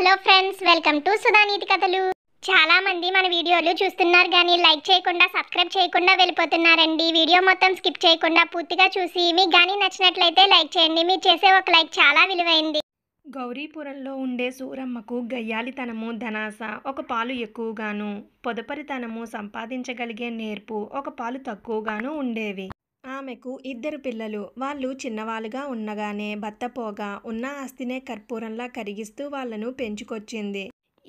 hello friends welcome to Sudhaniti కథలు చాలా మంది మన వీడియోలు చూస్తున్నారు కానీ లైక్ చేయకుండా సబ్స్క్రైబ్ చేయకుండా వెళ్ళిపోతున్నారండి వీడియో మొత్తం స్కిప్ చేయకుండా పూర్తిగా చూసి మీకు కానీ నచ్చినట్లయితే లైక్ చేయండి మీరు చేసే ఒక లైక్ చాలా విలువైంది గౌరీపురంలో ఉండే సూరమ్మకు గయ్యాలితనము ధనాస ఒక పాలు ఎక్కువగాను పొదపరితనము సంపాదించగలిగే నేర్పు ఒక పాలు తక్కువగాను ఉండేవి ఆమెకు ఇద్దరు పిల్లలు వాళ్ళు చిన్నవాళ్ళుగా ఉన్నగానే భర్త పోగా ఉన్న ఆస్తినే కర్పూరంలా కరిగిస్తూ వాళ్లను పెంచుకొచ్చింది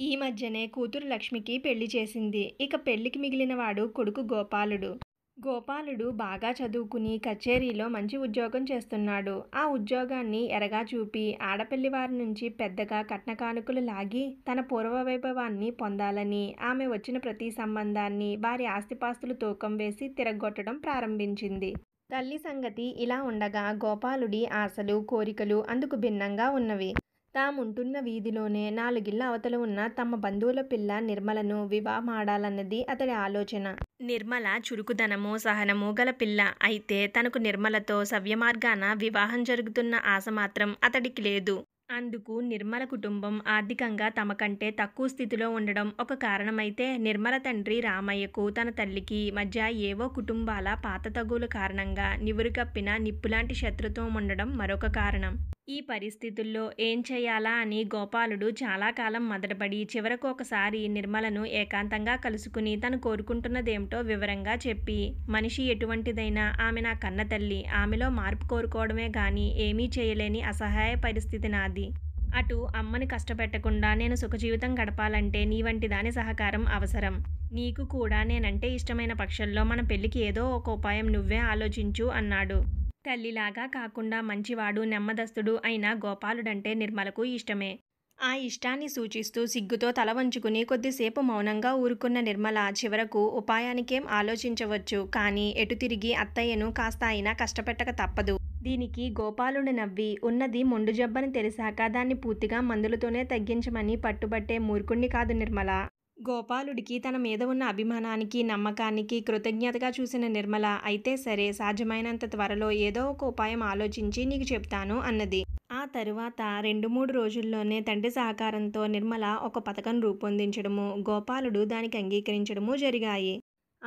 ఈ మధ్యనే కూతురు లక్ష్మికి పెళ్లి చేసింది ఇక పెళ్లికి మిగిలిన వాడు కొడుకు గోపాలుడు గోపాలుడు బాగా చదువుకుని కచేరీలో మంచి ఉద్యోగం చేస్తున్నాడు ఆ ఉద్యోగాన్ని ఎరగా చూపి ఆడపిల్లి వారి నుంచి పెద్దగా కట్నకానుకలు లాగి తన పూర్వ వైభవాన్ని పొందాలని ఆమె వచ్చిన ప్రతి సంబంధాన్ని వారి ఆస్తిపాస్తులు తూకం వేసి తిరగొట్టడం ప్రారంభించింది తల్లి సంగతి ఇలా ఉండగా గోపాలుడి ఆశలు కోరికలు అందుకు భిన్నంగా ఉన్నవి తాముంటున్న వీధిలోనే నాలుగిళ్ళ అవతల ఉన్న తమ బంధువుల పిల్ల నిర్మలను వివాహమాడాలన్నది అతడి ఆలోచన నిర్మల చురుకుదనము సహనము గల పిల్ల అయితే తనకు నిర్మలతో సవ్యమార్గాన వివాహం జరుగుతున్న ఆశ మాత్రం అతడికి లేదు అందుకు నిర్మల కుటుంబం ఆర్థికంగా తమ కంటే తక్కువ స్థితిలో ఉండడం ఒక కారణమైతే నిర్మల తండ్రి రామయ్యకు తన తల్లికి మధ్య ఏవో కుటుంబాల పాత తగుల కారణంగా నివురుకప్పిన నిప్పులాంటి శత్రుత్వం ఉండడం మరొక కారణం ఈ పరిస్థితుల్లో ఏం చేయాలా అని గోపాలుడు చాలా కాలం మొదటపడి చివరకు ఒకసారి నిర్మలను ఏకాంతంగా కలుసుకుని తను కోరుకుంటున్నదేమిటో వివరంగా చెప్పి మనిషి ఎటువంటిదైనా ఆమె నా కన్న తల్లి ఆమెలో మార్పు కోరుకోవడమే కానీ ఏమీ చేయలేని అసహాయ పరిస్థితి నాది ఉండేది అటు అమ్మని కష్టపెట్టకుండా నేను సుఖజీవితం గడపాలంటే నీ వంటి దాని సహకారం అవసరం నీకు కూడా నేనంటే ఇష్టమైన పక్షంలో మన పెళ్ళికి ఏదో ఒక ఉపాయం నువ్వే ఆలోచించు అన్నాడు తల్లిలాగా కాకుండా మంచివాడు నెమ్మదస్తుడు అయిన గోపాలుడంటే నిర్మలకు ఇష్టమే ఆ ఇష్టాన్ని సూచిస్తూ సిగ్గుతో తల వంచుకుని కొద్దిసేపు మౌనంగా ఊరుకున్న నిర్మల చివరకు ఉపాయానికేం ఆలోచించవచ్చు కానీ ఎటు తిరిగి అత్తయ్యను కాస్త అయినా కష్టపెట్టక తప్పదు దీనికి గోపాలుడు నవ్వి ఉన్నది మొండు జబ్బని తెలిసాక దాన్ని పూర్తిగా మందులతోనే తగ్గించమని పట్టుబట్టే మూర్ఖుణ్ణి కాదు నిర్మల గోపాలుడికి తన మీద ఉన్న అభిమానానికి నమ్మకానికి కృతజ్ఞతగా చూసిన నిర్మల అయితే సరే సాధ్యమైనంత త్వరలో ఏదో ఒక ఉపాయం ఆలోచించి నీకు చెప్తాను అన్నది ఆ తరువాత రెండు మూడు రోజుల్లోనే తండ్రి సహకారంతో నిర్మల ఒక పథకం రూపొందించడము గోపాలుడు దానికి అంగీకరించడము జరిగాయి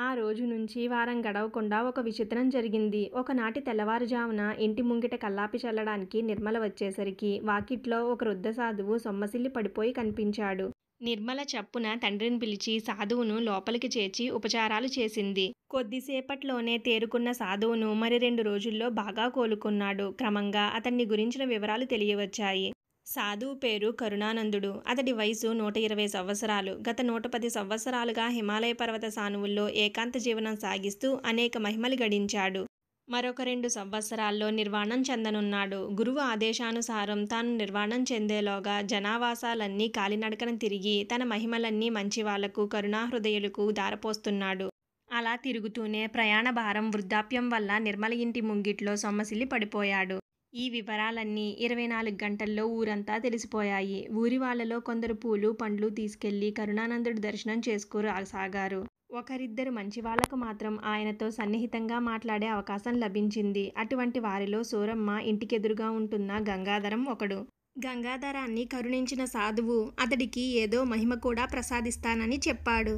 ఆ రోజు నుంచి వారం గడవకుండా ఒక విచిత్రం జరిగింది ఒకనాటి తెల్లవారుజామున ఇంటి ముంగిట కల్లాపి చల్లడానికి నిర్మల వచ్చేసరికి వాకిట్లో ఒక వృద్ధ సాధువు సొమ్మసిల్లి పడిపోయి కనిపించాడు నిర్మల చప్పున తండ్రిని పిలిచి సాధువును లోపలికి చేర్చి ఉపచారాలు చేసింది కొద్దిసేపట్లోనే తేరుకున్న సాధువును మరి రెండు రోజుల్లో బాగా కోలుకున్నాడు క్రమంగా అతన్ని గురించిన వివరాలు తెలియవచ్చాయి సాధువు పేరు కరుణానందుడు అతడి వయసు నూట ఇరవై సంవత్సరాలు గత నూట పది సంవత్సరాలుగా హిమాలయ పర్వత సానువుల్లో ఏకాంత జీవనం సాగిస్తూ అనేక మహిమలు గడించాడు మరొక రెండు సంవత్సరాల్లో నిర్వాణం చెందనున్నాడు గురువు ఆదేశానుసారం తాను నిర్వాణం చెందేలోగా జనావాసాలన్నీ కాలినడకన తిరిగి తన మహిమలన్నీ మంచివాళ్లకు కరుణాహృదయులకు దారపోస్తున్నాడు అలా తిరుగుతూనే ప్రయాణ భారం వృద్ధాప్యం వల్ల నిర్మల ఇంటి ముంగిట్లో సొమ్మసిల్లి పడిపోయాడు ఈ వివరాలన్నీ ఇరవై నాలుగు గంటల్లో ఊరంతా తెలిసిపోయాయి ఊరి వాళ్ళలో కొందరు పూలు పండ్లు తీసుకెళ్లి కరుణానందుడు దర్శనం చేసుకురాసాగారు ఒకరిద్దరు మంచి వాళ్లకు మాత్రం ఆయనతో సన్నిహితంగా మాట్లాడే అవకాశం లభించింది అటువంటి వారిలో సూరమ్మ ఇంటికెదురుగా ఉంటున్న గంగాధరం ఒకడు గంగాధరాన్ని కరుణించిన సాధువు అతడికి ఏదో మహిమ కూడా ప్రసాదిస్తానని చెప్పాడు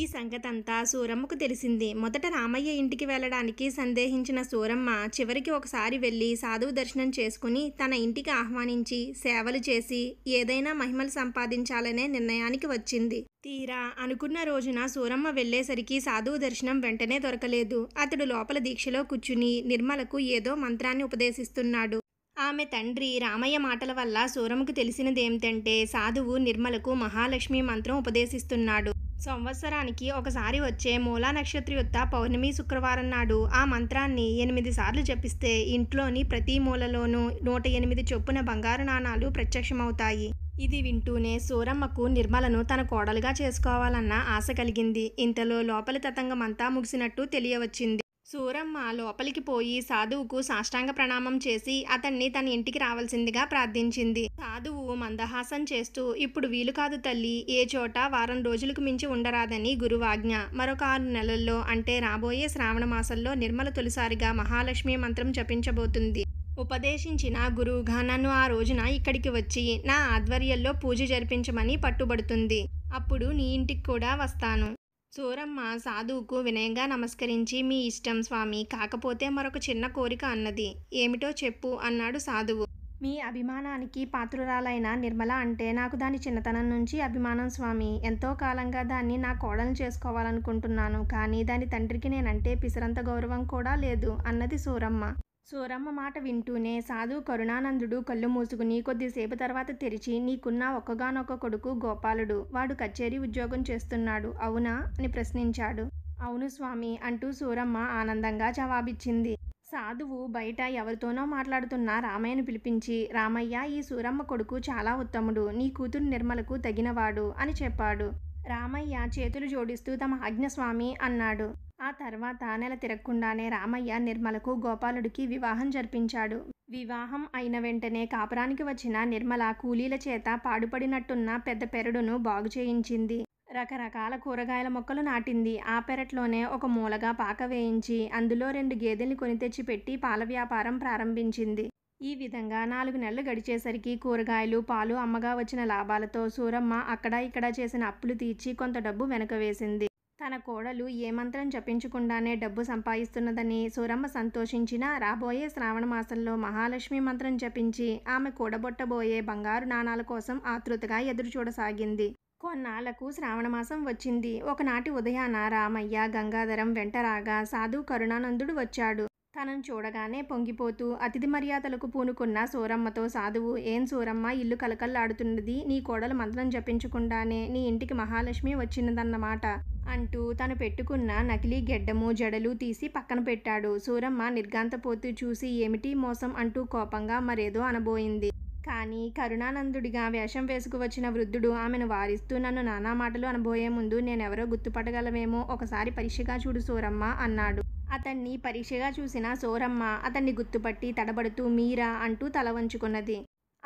ఈ సంగతంతా సూరమ్మకు తెలిసింది మొదట రామయ్య ఇంటికి వెళ్ళడానికి సందేహించిన సూరమ్మ చివరికి ఒకసారి వెళ్ళి సాధువు దర్శనం చేసుకుని తన ఇంటికి ఆహ్వానించి సేవలు చేసి ఏదైనా మహిమలు సంపాదించాలనే నిర్ణయానికి వచ్చింది తీరా అనుకున్న రోజున సూరమ్మ వెళ్ళేసరికి సాధువు దర్శనం వెంటనే దొరకలేదు అతడు లోపల దీక్షలో కూర్చుని నిర్మలకు ఏదో మంత్రాన్ని ఉపదేశిస్తున్నాడు ఆమె తండ్రి రామయ్య మాటల వల్ల సూరమ్మకు తెలిసినదేమిటంటే సాధువు నిర్మలకు మహాలక్ష్మి మంత్రం ఉపదేశిస్తున్నాడు సంవత్సరానికి ఒకసారి వచ్చే మూలా నక్షత్ర యొక్క పౌర్ణమి శుక్రవారం నాడు ఆ మంత్రాన్ని ఎనిమిది సార్లు జపిస్తే ఇంట్లోని ప్రతి మూలలోనూ నూట ఎనిమిది చొప్పున బంగారు నాణాలు ప్రత్యక్షమవుతాయి ఇది వింటూనే సూరమ్మకు నిర్మలను తన కోడలుగా చేసుకోవాలన్న ఆశ కలిగింది ఇంతలో లోపలి తతంగమంతా ముగిసినట్టు తెలియవచ్చింది సూరమ్మ లోపలికి పోయి సాధువుకు సాష్టాంగ ప్రణామం చేసి అతన్ని తన ఇంటికి రావాల్సిందిగా ప్రార్థించింది సాధువు మందహాసం చేస్తూ ఇప్పుడు వీలు కాదు తల్లి ఏ చోట వారం రోజులకు మించి ఉండరాదని గురువాజ్ఞ మరొక ఆరు నెలల్లో అంటే రాబోయే శ్రావణ మాసంలో నిర్మల తొలిసారిగా మహాలక్ష్మి మంత్రం జపించబోతుంది ఉపదేశించిన గురువుగా నన్ను ఆ రోజున ఇక్కడికి వచ్చి నా ఆధ్వర్యంలో పూజ జరిపించమని పట్టుబడుతుంది అప్పుడు నీ ఇంటికి కూడా వస్తాను సూరమ్మ సాధువుకు వినయంగా నమస్కరించి మీ ఇష్టం స్వామి కాకపోతే మరొక చిన్న కోరిక అన్నది ఏమిటో చెప్పు అన్నాడు సాధువు మీ అభిమానానికి పాత్రురాలైన నిర్మల అంటే నాకు దాని చిన్నతనం నుంచి అభిమానం స్వామి ఎంతో కాలంగా దాన్ని నా కోడలు చేసుకోవాలనుకుంటున్నాను కానీ దాని తండ్రికి నేనంటే పిసరంత గౌరవం కూడా లేదు అన్నది సూరమ్మ సూరమ్మ మాట వింటూనే సాధు కరుణానందుడు కళ్ళు మూసుకుని కొద్దిసేపు తర్వాత తెరిచి నీకున్న ఒక్కగానొక్క కొడుకు గోపాలుడు వాడు కచేరీ ఉద్యోగం చేస్తున్నాడు అవునా అని ప్రశ్నించాడు అవును స్వామి అంటూ సూరమ్మ ఆనందంగా జవాబిచ్చింది సాధువు బయట ఎవరితోనో మాట్లాడుతున్న రామయ్యను పిలిపించి రామయ్య ఈ సూరమ్మ కొడుకు చాలా ఉత్తముడు నీ కూతురు నిర్మలకు తగినవాడు అని చెప్పాడు రామయ్య చేతులు జోడిస్తూ తమ ఆజ్ఞస్వామి అన్నాడు ఆ తర్వాత నెల తిరగకుండానే రామయ్య నిర్మలకు గోపాలుడికి వివాహం జరిపించాడు వివాహం అయిన వెంటనే కాపురానికి వచ్చిన నిర్మల కూలీల చేత పాడుపడినట్టున్న పెద్ద పెరడును బాగు చేయించింది రకరకాల కూరగాయల మొక్కలు నాటింది ఆ పెరట్లోనే ఒక మూలగా పాక వేయించి అందులో రెండు గేదెల్ని కొని తెచ్చిపెట్టి పాల వ్యాపారం ప్రారంభించింది ఈ విధంగా నాలుగు నెలలు గడిచేసరికి కూరగాయలు పాలు అమ్మగా వచ్చిన లాభాలతో సూరమ్మ అక్కడ ఇక్కడ చేసిన అప్పులు తీర్చి కొంత డబ్బు వెనక వేసింది తన కోడలు ఏ మంత్రం జపించకుండానే డబ్బు సంపాదిస్తున్నదని సూరమ్మ సంతోషించిన రాబోయే శ్రావణ మాసంలో మహాలక్ష్మి మంత్రం జపించి ఆమె కూడబొట్టబోయే బంగారు నాణాల కోసం ఆతృతగా ఎదురుచూడసాగింది కొన్నాళ్లకు శ్రావణమాసం వచ్చింది ఒకనాటి ఉదయాన రామయ్య గంగాధరం వెంట రాగా సాధు కరుణానందుడు వచ్చాడు తనను చూడగానే పొంగిపోతూ అతిథి మర్యాదలకు పూనుకున్న సూరమ్మతో సాధువు ఏం సూరమ్మ ఇల్లు కలకల్లాడుతున్నది నీ కోడలు మంత్రం జపించకుండానే నీ ఇంటికి మహాలక్ష్మి వచ్చినదన్నమాట అంటూ తను పెట్టుకున్న నకిలీ గెడ్డము జడలు తీసి పక్కన పెట్టాడు సూరమ్మ నిర్గాంతపోతూ చూసి ఏమిటి మోసం అంటూ కోపంగా మరేదో అనబోయింది కానీ కరుణానందుడిగా వేషం వేసుకువచ్చిన వృద్ధుడు ఆమెను వారిస్తూ నన్ను నానా మాటలు అనబోయే ముందు నేనెవరో గుర్తుపట్టగలవేమో ఒకసారి పరీక్షగా చూడు సూరమ్మ అన్నాడు అతన్ని పరీక్షగా చూసిన సోరమ్మ అతన్ని గుర్తుపట్టి తడబడుతూ మీరా అంటూ తల వంచుకున్నది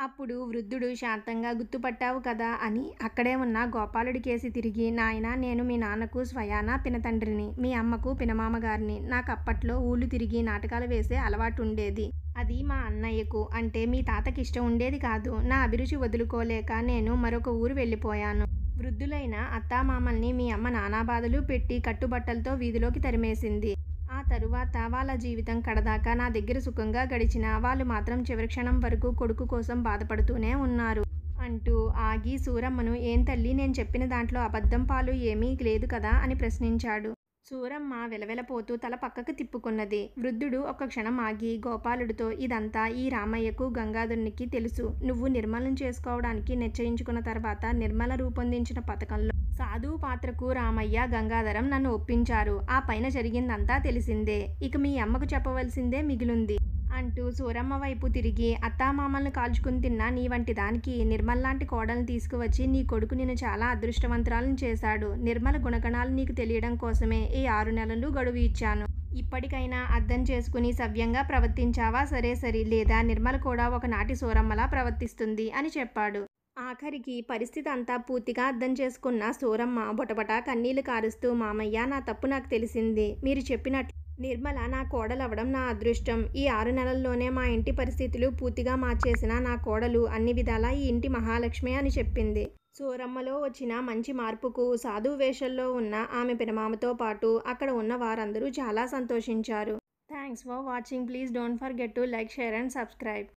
అప్పుడు వృద్ధుడు శాంతంగా గుర్తుపట్టావు కదా అని అక్కడే ఉన్న గోపాలుడి కేసి తిరిగి నాయన నేను మీ నాన్నకు స్వయాన పినతండ్రిని మీ అమ్మకు పినమామగారిని నాకు అప్పట్లో ఊళ్ళు తిరిగి నాటకాలు వేసే అలవాటు ఉండేది అది మా అన్నయ్యకు అంటే మీ తాతకి ఇష్టం ఉండేది కాదు నా అభిరుచి వదులుకోలేక నేను మరొక ఊరు వెళ్ళిపోయాను వృద్ధులైన అత్తామామల్ని మీ అమ్మ నానా బాధలు పెట్టి కట్టుబట్టలతో వీధిలోకి తరిమేసింది ఆ తరువాత వాళ్ళ జీవితం కడదాకా నా దగ్గర సుఖంగా గడిచిన వాళ్ళు మాత్రం చివరి క్షణం వరకు కొడుకు కోసం బాధపడుతూనే ఉన్నారు అంటూ ఆగి సూరమ్మను ఏం తల్లి నేను చెప్పిన దాంట్లో అబద్ధం పాలు ఏమీ లేదు కదా అని ప్రశ్నించాడు సూరమ్మ వెలవెలపోతూ తల పక్కకు తిప్పుకున్నది వృద్ధుడు ఒక క్షణం ఆగి గోపాలుడితో ఇదంతా ఈ రామయ్యకు గంగాధునికి తెలుసు నువ్వు నిర్మలం చేసుకోవడానికి నిశ్చయించుకున్న తర్వాత నిర్మల రూపొందించిన పథకంలో సాధువు పాత్రకు రామయ్య గంగాధరం నన్ను ఒప్పించారు ఆ పైన జరిగిందంతా తెలిసిందే ఇక మీ అమ్మకు చెప్పవలసిందే మిగిలింది అంటూ సూరమ్మ వైపు తిరిగి అత్తామామల్ని కాల్చుకుని తిన్నా నీ వంటి దానికి నిర్మల్ లాంటి కోడల్ని తీసుకువచ్చి నీ కొడుకు నిన్ను చాలా అదృష్టవంతరాలను చేశాడు నిర్మల గుణగణాలు నీకు తెలియడం కోసమే ఈ ఆరు నెలలు గడువు ఇచ్చాను ఇప్పటికైనా అర్థం చేసుకుని సవ్యంగా ప్రవర్తించావా సరే సరి లేదా నిర్మల కూడా ఒకనాటి సూరమ్మలా ప్రవర్తిస్తుంది అని చెప్పాడు ఆఖరికి పరిస్థితి అంతా పూర్తిగా అర్థం చేసుకున్న సూరమ్మ బొటబట కన్నీళ్లు కారుస్తూ మామయ్య నా తప్పు నాకు తెలిసింది మీరు చెప్పినట్లు నిర్మల నా కోడలు అవ్వడం నా అదృష్టం ఈ ఆరు నెలల్లోనే మా ఇంటి పరిస్థితులు పూర్తిగా మార్చేసిన నా కోడలు అన్ని విధాలా ఈ ఇంటి మహాలక్ష్మి అని చెప్పింది సూరమ్మలో వచ్చిన మంచి మార్పుకు సాధు వేషంలో ఉన్న ఆమె పినమామతో పాటు అక్కడ ఉన్న వారందరూ చాలా సంతోషించారు thanks for watching please don't forget to like share and subscribe